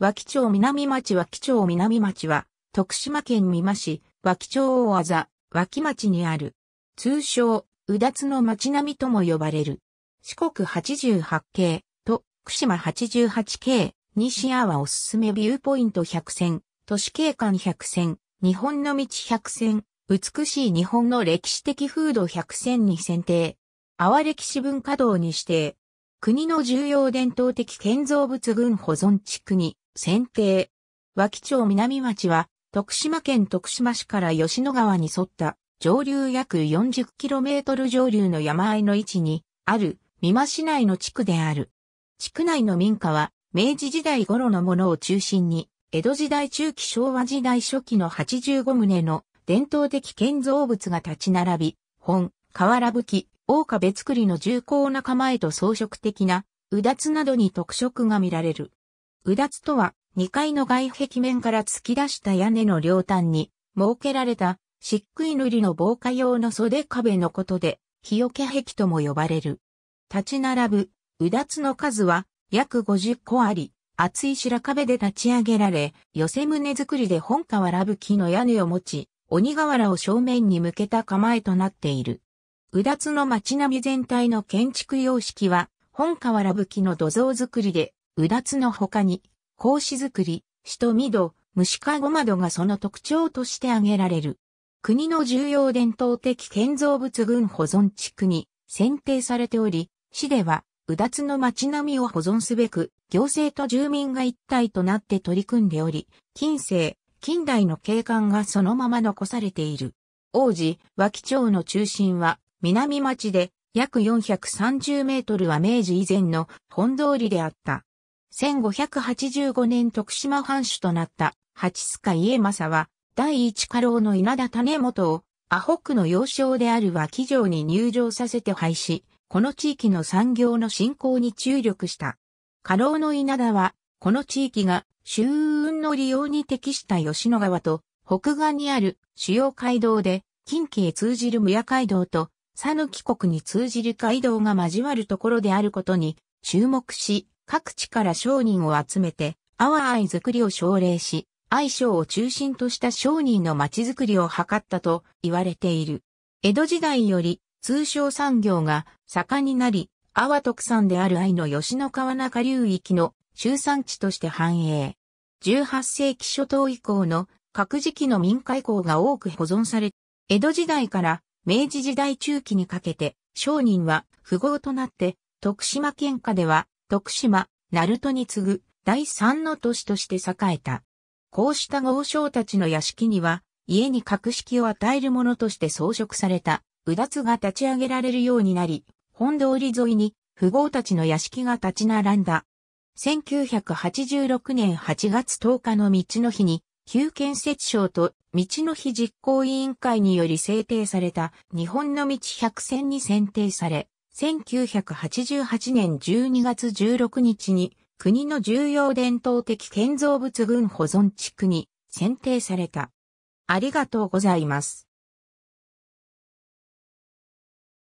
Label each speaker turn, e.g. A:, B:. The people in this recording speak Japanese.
A: 脇町南町脇町南町は、徳島県美馬市、脇町大技、脇町にある。通称、うだつの町並みとも呼ばれる。四国88景と、福島88景、西阿波おすすめビューポイント100選、都市景観100選、日本の道100選、美しい日本の歴史的風土100選に選定。阿波歴史文化道に指定。国の重要伝統的建造物群保存地区に選定。脇町南町は、徳島県徳島市から吉野川に沿った上流約 40km 上流の山あいの位置にある美馬市内の地区である。地区内の民家は明治時代頃のものを中心に江戸時代中期昭和時代初期の85棟の伝統的建造物が立ち並び、本、瓦吹き、大壁作りの重厚な構えと装飾的な、うだつなどに特色が見られる。うだつとは、2階の外壁面から突き出した屋根の両端に、設けられた、漆喰塗りの防火用の袖壁のことで、日よけ壁とも呼ばれる。立ち並ぶ、うだつの数は、約50個あり、厚い白壁で立ち上げられ、寄せ棟作りで本瓦ブきの屋根を持ち、鬼瓦を正面に向けた構えとなっている。うだつの街並み全体の建築様式は、本瓦ブきの土蔵作りで、うだつの他に、格子作り、しとみ虫かご窓がその特徴として挙げられる。国の重要伝統的建造物群保存地区に選定されており、市では、うだつの街並みを保存すべく、行政と住民が一体となって取り組んでおり、近世、近代の景観がそのまま残されている。王子、脇町の中心は、南町で、約430メートルは明治以前の本通りであった。1585年徳島藩主となった八塚家政は、第一家老の稲田種元を、阿北の要少である脇城に入城させて廃止、この地域の産業の振興に注力した。家老の稲田は、この地域が周運の利用に適した吉野川と、北岸にある主要街道で、近畿へ通じる無街道と、佐抜国に通じる街道が交わるところであることに注目し、各地から商人を集めて、阿波愛作りを奨励し、愛称を中心とした商人の町づくりを図ったと言われている。江戸時代より通商産業が盛んになり、阿波特産である愛の吉野川中流域の集産地として繁栄。18世紀初頭以降の各時期の民家以降が多く保存され、江戸時代から明治時代中期にかけて商人は富豪となって徳島県下では徳島、鳴門に次ぐ第三の都市として栄えた。こうした豪商たちの屋敷には、家に格式を与えるものとして装飾された、うだつが立ち上げられるようになり、本通り沿いに富豪たちの屋敷が立ち並んだ。1986年8月10日の道の日に、旧建設省と道の日実行委員会により制定された日本の道100選に選定され、1988年12月16日に国の重要伝統的建造物群保存地区に選定された。ありがとうございます。